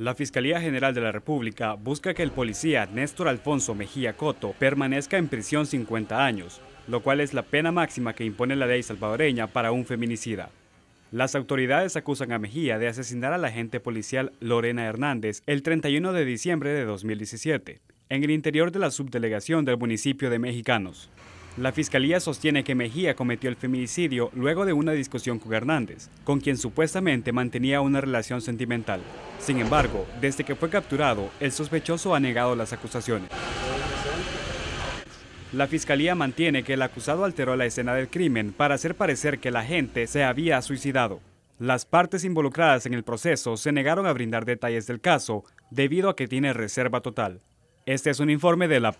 La Fiscalía General de la República busca que el policía Néstor Alfonso Mejía Coto permanezca en prisión 50 años, lo cual es la pena máxima que impone la ley salvadoreña para un feminicida. Las autoridades acusan a Mejía de asesinar a la agente policial Lorena Hernández el 31 de diciembre de 2017, en el interior de la subdelegación del municipio de Mexicanos. La fiscalía sostiene que Mejía cometió el feminicidio luego de una discusión con Hernández, con quien supuestamente mantenía una relación sentimental. Sin embargo, desde que fue capturado, el sospechoso ha negado las acusaciones. La fiscalía mantiene que el acusado alteró la escena del crimen para hacer parecer que la gente se había suicidado. Las partes involucradas en el proceso se negaron a brindar detalles del caso debido a que tiene reserva total. Este es un informe de la